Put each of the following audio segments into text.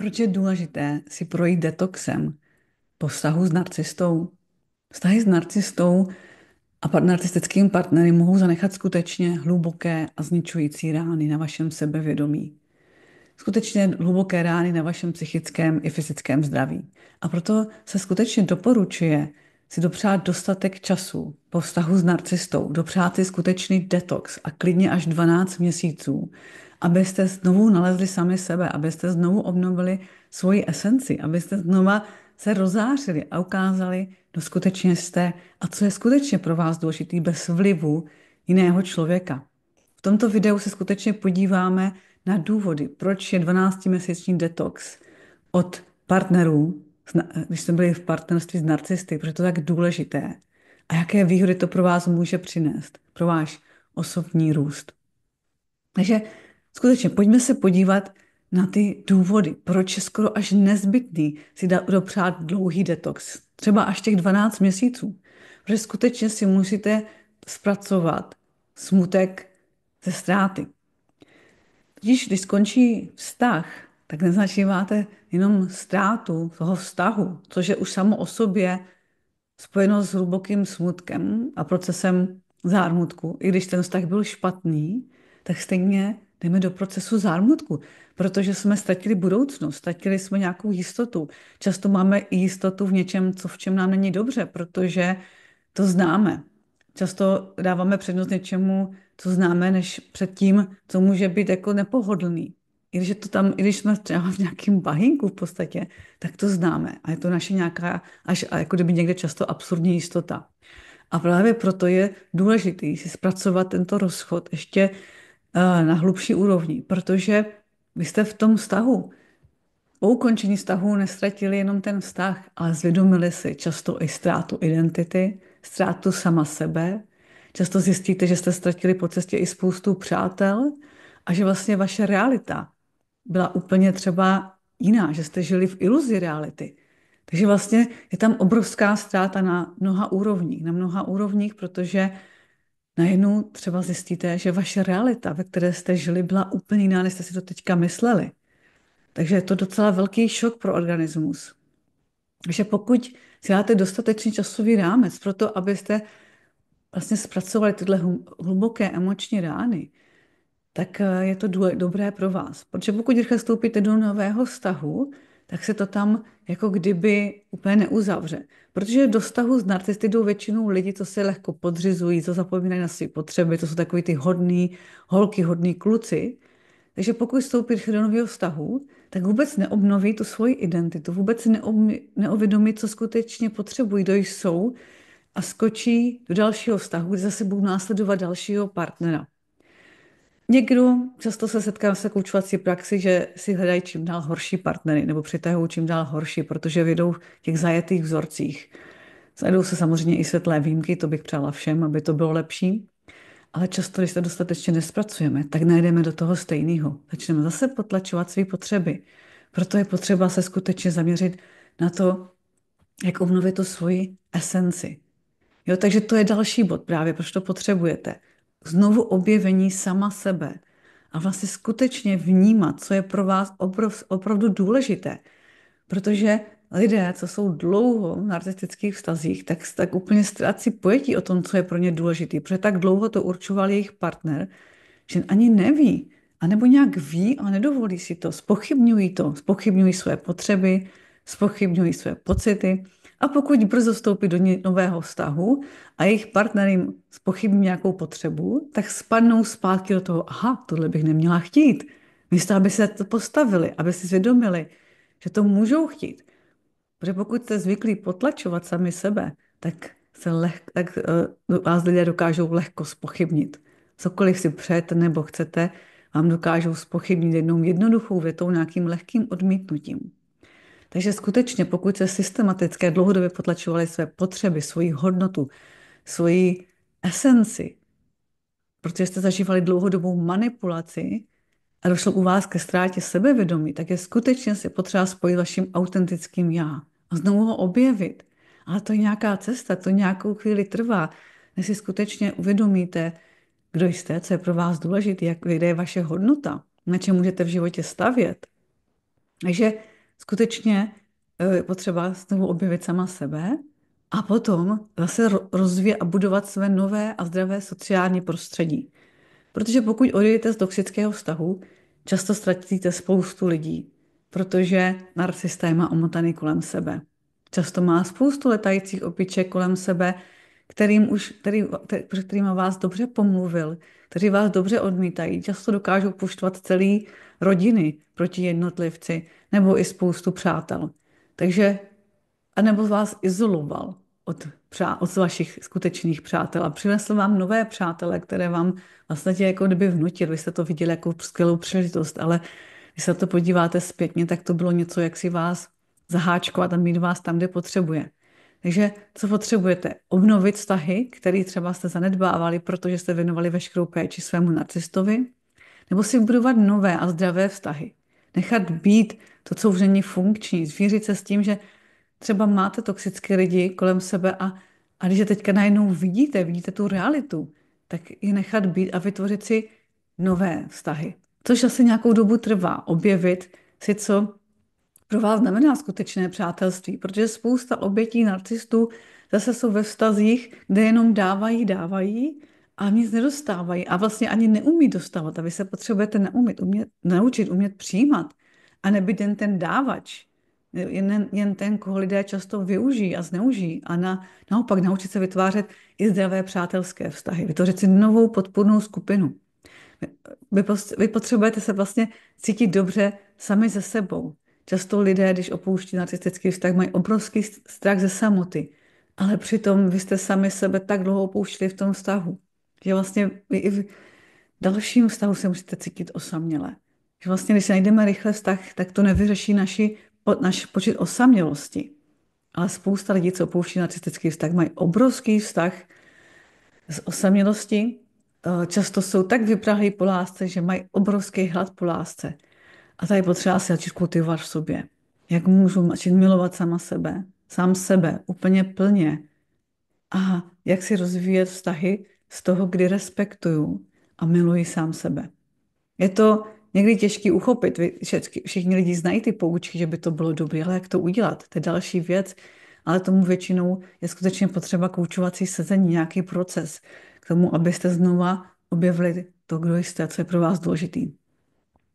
Proč je důležité si projít detoxem po vztahu s narcistou? Vztahy s narcistou a narcistickým partnery mohou zanechat skutečně hluboké a zničující rány na vašem sebevědomí. Skutečně hluboké rány na vašem psychickém i fyzickém zdraví. A proto se skutečně doporučuje si dopřát dostatek času po vztahu s narcistou, dopřát si skutečný detox a klidně až 12 měsíců, abyste znovu nalezli sami sebe, abyste znovu obnovili svoji esenci, abyste znova se rozářili a ukázali, kdo skutečně jste a co je skutečně pro vás důležitý bez vlivu jiného člověka. V tomto videu se skutečně podíváme na důvody, proč je 12-měsíční detox od partnerů, když jste byli v partnerství s narcisty, protože to je tak důležité. A jaké výhody to pro vás může přinést, pro váš osobní růst. Takže skutečně pojďme se podívat na ty důvody, proč je skoro až nezbytný si dopřát dlouhý detox, třeba až těch 12 měsíců. Protože skutečně si musíte zpracovat smutek ze ztráty. Když, když skončí vztah, tak neznačíváte jenom ztrátu toho vztahu, což je už samo o sobě spojeno s hlubokým smutkem a procesem zármutku. I když ten vztah byl špatný, tak stejně jdeme do procesu zármutku, protože jsme ztratili budoucnost, ztratili jsme nějakou jistotu. Často máme i jistotu v něčem, co v čem nám není dobře, protože to známe. Často dáváme přednost něčemu, co známe, než před tím, co může být jako nepohodlný. I když, je to tam, i když jsme třeba v nějakém bahinku v podstatě, tak to známe. A je to naše nějaká, až jako kdyby někde často absurdní jistota. A právě proto je důležité si zpracovat tento rozchod ještě Eh, na hlubší úrovni, protože vy jste v tom vztahu. Po ukončení vztahu nestratili jenom ten vztah, ale zvědomili si často i ztrátu identity, ztrátu sama sebe. Často zjistíte, že jste ztratili po cestě i spoustu přátel a že vlastně vaše realita byla úplně třeba jiná, že jste žili v iluzi reality. Takže vlastně je tam obrovská ztráta na mnoha úrovních, na mnoha úrovních, protože najednou třeba zjistíte, že vaše realita, ve které jste žili, byla úplně jiná, než jste si to teďka mysleli. Takže je to docela velký šok pro organismus. Takže pokud si dáte dostatečný časový rámec pro to, abyste vlastně zpracovali tyhle hluboké emoční rány, tak eh, je to dobré pro vás. Protože pokud rychle vstoupíte do nového vztahu, tak se to tam jako kdyby úplně neuzavře. Protože do vztahu s narcisty jdou většinou lidi, co se lehko podřizují, co zapomínají na své potřeby, to jsou takový ty hodný holky, hodný kluci. Takže pokud vstoupí do nového vztahu, tak vůbec neobnoví tu svoji identitu, vůbec neobmi, neuvědomí, co skutečně potřebují, kdo jsou a skočí do dalšího vztahu, kde zase budou následovat dalšího partnera. Někdo často se setkám se koučovací praxi, že si hledají čím dál horší partnery nebo přitahují čím dál horší, protože vědou v těch zajetých vzorcích. Zajdou se samozřejmě i světlé výjimky, to bych přála všem, aby to bylo lepší. Ale často, když to dostatečně nespracujeme, tak najdeme do toho stejného. Začneme zase potlačovat své potřeby. Proto je potřeba se skutečně zaměřit na to, jak obnovit tu svoji esenci. Jo, takže to je další bod právě, proč to potřebujete znovu objevení sama sebe a vlastně skutečně vnímat, co je pro vás oprov, opravdu důležité. Protože lidé, co jsou dlouho v narcistických vztazích, tak, tak úplně ztrácí pojetí o tom, co je pro ně důležité, protože tak dlouho to určoval jejich partner, že ani neví, anebo nějak ví a nedovolí si to, spochybňují to, spochybňují své potřeby, spochybňují své pocity a pokud brzo vstoupí do nového vztahu a jejich partner jim spochybní nějakou potřebu, tak spadnou zpátky do toho, aha, tohle bych neměla chtít. Místo, aby se to postavili, aby si zvědomili, že to můžou chtít. Protože pokud jste zvyklí potlačovat sami sebe, tak, se leh, tak uh, vás lidé dokážou lehko spochybnit. Cokoliv si přejete nebo chcete, vám dokážou spochybnit jednou jednoduchou větou, nějakým lehkým odmítnutím. Takže skutečně, pokud se systematické dlouhodobě potlačovaly své potřeby, svoji hodnotu, svoji esenci, protože jste zažívali dlouhodobou manipulaci a došlo u vás ke ztrátě sebevědomí, tak je skutečně si potřeba spojit vaším autentickým já a znovu ho objevit. Ale to je nějaká cesta, to nějakou chvíli trvá, než si skutečně uvědomíte, kdo jste, co je pro vás důležité, jak, vyjde vaše hodnota, na čem můžete v životě stavět. Takže skutečně eh, je potřeba znovu objevit sama sebe a potom zase rozvíjet a budovat své nové a zdravé sociální prostředí. Protože pokud odejdete z toxického vztahu, často ztratíte spoustu lidí, protože narcista je má omotaný kolem sebe. Často má spoustu letajících opiček kolem sebe, kterým už, který, kterým vás dobře pomluvil, kteří vás dobře odmítají. Často dokážou puštovat celý rodiny, proti jednotlivci nebo i spoustu přátel. Takže, anebo vás izoloval od, přá, od vašich skutečných přátel a přinesl vám nové přátele, které vám vlastně jako kdyby vnutil. Vy jste to viděli jako skvělou příležitost, ale když se to podíváte zpětně, tak to bylo něco, jak si vás zaháčkovat a mít vás tam, kde potřebuje. Takže co potřebujete? Obnovit vztahy, které třeba jste zanedbávali, protože jste věnovali veškerou péči svému narcistovi, nebo si budovat nové a zdravé vztahy nechat být to, co už není funkční, zvířit se s tím, že třeba máte toxické lidi kolem sebe a, a když je teďka najednou vidíte, vidíte tu realitu, tak ji nechat být a vytvořit si nové vztahy. Což asi nějakou dobu trvá, objevit si, co pro vás znamená skutečné přátelství, protože spousta obětí narcistů zase jsou ve vztazích, kde jenom dávají, dávají a nic nedostávají a vlastně ani neumí dostávat. A vy se potřebujete neumět umět, naučit umět přijímat a nebyt jen ten dávač, jen, jen ten, koho lidé často využijí a zneužijí a na, naopak naučit se vytvářet i zdravé přátelské vztahy, vytvořit si novou podpůrnou skupinu. Vy, vy potřebujete se vlastně cítit dobře sami se sebou. Často lidé, když opouští narcistický vztah, mají obrovský strach ze samoty, ale přitom vy jste sami sebe tak dlouho opouštili v tom vztahu. Že vlastně vy i v dalším vztahu se musíte cítit osaměle. Že vlastně, když se najdeme rychle vztah, tak to nevyřeší naši, po, naš počet osamělosti. Ale spousta lidí, co opouští narcistický vztah, mají obrovský vztah z osamělosti. E, často jsou tak vyprahlí po lásce, že mají obrovský hlad po lásce. A tady potřeba si začít kultivovat v sobě. Jak můžu začít milovat sama sebe, sám sebe, úplně plně. A jak si rozvíjet vztahy, z toho, kdy respektuju a miluji sám sebe. Je to někdy těžký uchopit. všichni, všichni lidi znají ty poučky, že by to bylo dobré, ale jak to udělat? To je další věc, ale tomu většinou je skutečně potřeba koučovací sezení, nějaký proces k tomu, abyste znova objevili to, kdo jste, co je pro vás důležitý.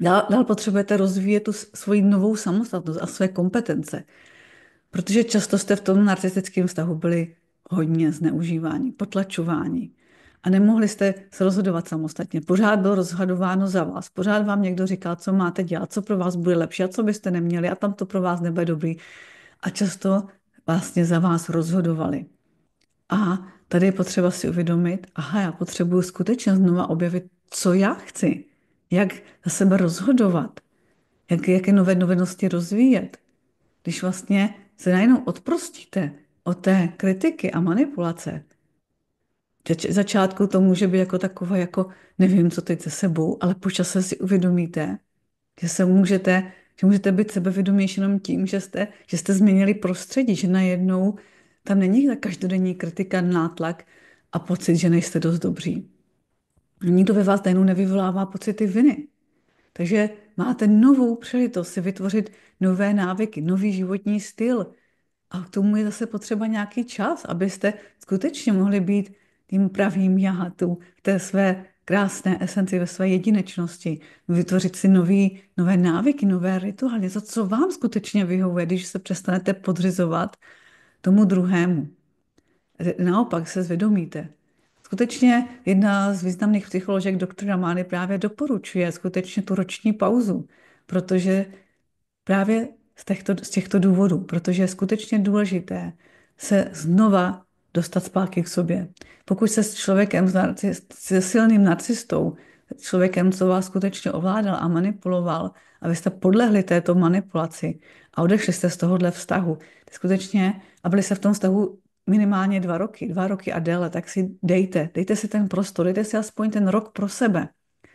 Dál, dál potřebujete rozvíjet tu svoji novou samostatnost a své kompetence, protože často jste v tom narcistickém vztahu byli hodně zneužíváni, potlačováni, a nemohli jste se rozhodovat samostatně. Pořád bylo rozhodováno za vás, pořád vám někdo říkal, co máte dělat, co pro vás bude lepší a co byste neměli a tam to pro vás nebude dobrý. A často vlastně za vás rozhodovali. A tady je potřeba si uvědomit, aha, já potřebuji skutečně znova objevit, co já chci, jak za sebe rozhodovat, jak, jaké nové novinosti rozvíjet. Když vlastně se najednou odprostíte od té kritiky a manipulace, začátku to může být jako takové, jako nevím, co teď se sebou, ale po čase si uvědomíte, že se můžete, že můžete být sebevědomější jenom tím, že jste, že jste změnili prostředí, že najednou tam není ta každodenní kritika, nátlak a pocit, že nejste dost dobří. Nikdo ve vás najednou nevyvolává pocity viny. Takže máte novou příležitost si vytvořit nové návyky, nový životní styl. A k tomu je zase potřeba nějaký čas, abyste skutečně mohli být tím pravým já, tu, té své krásné esenci, ve své jedinečnosti, vytvořit si nový, nové návyky, nové rituály, něco, co vám skutečně vyhovuje, když se přestanete podřizovat tomu druhému. Naopak se zvědomíte. Skutečně jedna z významných psycholožek doktora Mány právě doporučuje skutečně tu roční pauzu, protože právě z těchto, z těchto důvodů, protože je skutečně důležité se znova dostat zpátky k sobě. Pokud se s člověkem, s, narcist, s silným narcistou, člověkem, co vás skutečně ovládal a manipuloval, a vy jste podlehli této manipulaci a odešli jste z tohohle vztahu, skutečně, a byli se v tom vztahu minimálně dva roky, dva roky a déle, tak si dejte, dejte si ten prostor, dejte si aspoň ten rok pro sebe.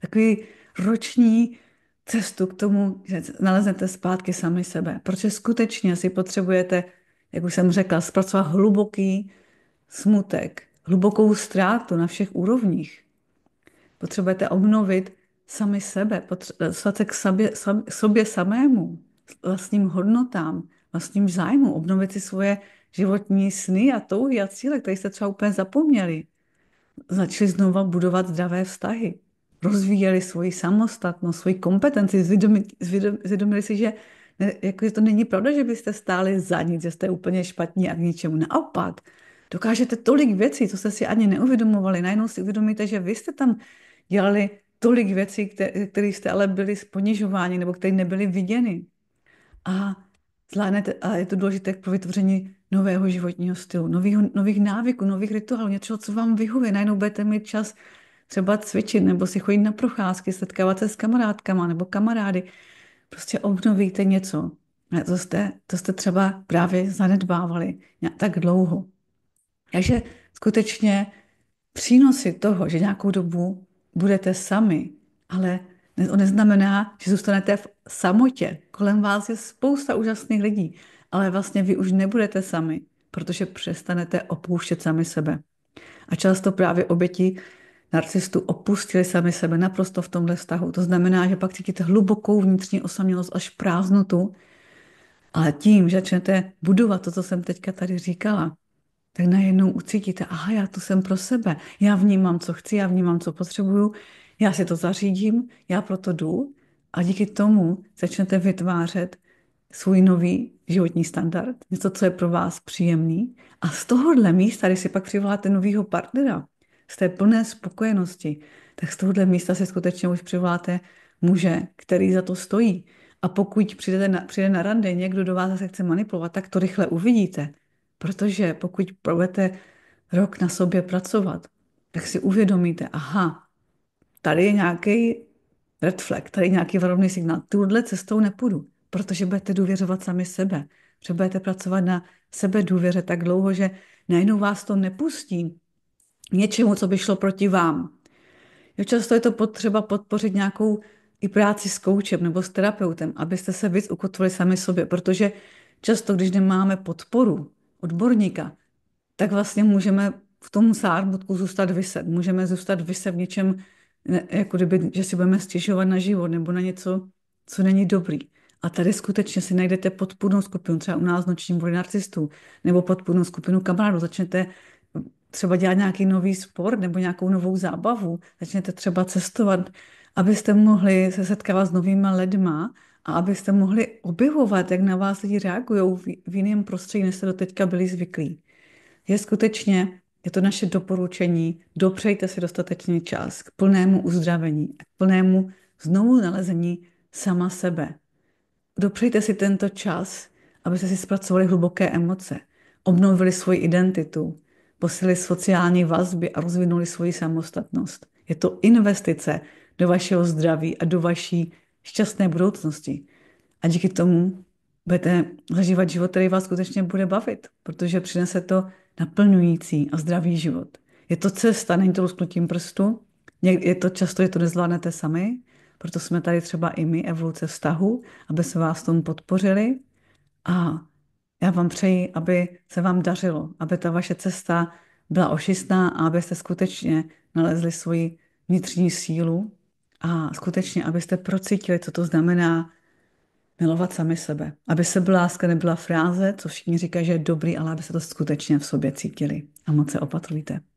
Takový roční cestu k tomu, že naleznete zpátky sami sebe. Protože skutečně si potřebujete, jak už jsem řekla, zpracovat hluboký smutek, hlubokou ztrátu na všech úrovních. Potřebujete obnovit sami sebe, dostat se k sobě, sobě samému, vlastním hodnotám, vlastním zájmu, obnovit si svoje životní sny a touhy a cíle, které jste třeba úplně zapomněli. Začali znova budovat zdravé vztahy, rozvíjeli svoji samostatnost, svoji kompetenci, zvědomili, zvědomili si, že ne, jako, že to není pravda, že byste stáli za nic, že jste úplně špatní a k ničemu. Naopak, dokážete tolik věcí, co jste si ani neuvědomovali. Najednou si uvědomíte, že vy jste tam dělali tolik věcí, které jste ale byli ponižováni nebo které nebyly viděny. A zvládnete, a je to důležité pro vytvoření nového životního stylu, nových, nových návyků, nových rituálů, něčeho, co vám vyhovuje. Najednou budete mít čas třeba cvičit nebo si chodit na procházky, setkávat se s kamarádkama nebo kamarády. Prostě obnovíte něco, to jste, to jste třeba právě zanedbávali tak dlouho. Takže skutečně přínosy toho, že nějakou dobu budete sami, ale to neznamená, že zůstanete v samotě. Kolem vás je spousta úžasných lidí, ale vlastně vy už nebudete sami, protože přestanete opouštět sami sebe. A často právě oběti narcistů opustili sami sebe naprosto v tomhle vztahu. To znamená, že pak cítíte hlubokou vnitřní osamělost až prázdnotu, ale tím, že začnete budovat to, co jsem teďka tady říkala, tak najednou ucítíte, aha, já tu jsem pro sebe, já vnímám, co chci, já vnímám, co potřebuju, já si to zařídím, já proto jdu a díky tomu začnete vytvářet svůj nový životní standard, něco, co je pro vás příjemný a z tohohle místa, když si pak přivoláte novýho partnera, z té plné spokojenosti, tak z tohohle místa si skutečně už přivoláte muže, který za to stojí. A pokud přijde na, přijde na rande někdo do vás zase chce manipulovat, tak to rychle uvidíte. Protože pokud budete rok na sobě pracovat, tak si uvědomíte, aha, tady je nějaký red flag, tady je nějaký varovný signál, tuhle cestou nepůjdu, protože budete důvěřovat sami sebe, že budete pracovat na sebe důvěře tak dlouho, že najednou vás to nepustí něčemu, co by šlo proti vám. Jo, často je to potřeba podpořit nějakou i práci s koučem nebo s terapeutem, abyste se víc ukotvili sami sobě, protože často, když nemáme podporu, odborníka, tak vlastně můžeme v tom sármutku zůstat vyset. Můžeme zůstat vyset v něčem, jako kdyby, že si budeme stěžovat na život nebo na něco, co není dobrý. A tady skutečně si najdete podpůrnou skupinu, třeba u nás noční boli narcistů, nebo podpůrnou skupinu kamarádů. Začnete třeba dělat nějaký nový sport nebo nějakou novou zábavu, začnete třeba cestovat, abyste mohli se setkávat s novýma lidma a abyste mohli objevovat, jak na vás lidi reagují v jiném prostředí, než jste do teďka byli zvyklí. Je skutečně, je to naše doporučení, dopřejte si dostatečný čas k plnému uzdravení, k plnému znovu nalezení sama sebe. Dopřejte si tento čas, abyste si zpracovali hluboké emoce, obnovili svoji identitu, posili sociální vazby a rozvinuli svoji samostatnost. Je to investice do vašeho zdraví a do vaší šťastné budoucnosti. A díky tomu budete zažívat život, který vás skutečně bude bavit, protože přinese to naplňující a zdravý život. Je to cesta, není to lusknutím prstu, je to často, je to nezvládnete sami, proto jsme tady třeba i my, evoluce vztahu, aby se vás tomu podpořili a já vám přeji, aby se vám dařilo, aby ta vaše cesta byla ošistná a abyste skutečně nalezli svoji vnitřní sílu a skutečně, abyste procítili, co to znamená milovat sami sebe. Aby se láska nebyla fráze, co všichni říkají, že je dobrý, ale aby se to skutečně v sobě cítili. A moc se opatrujte.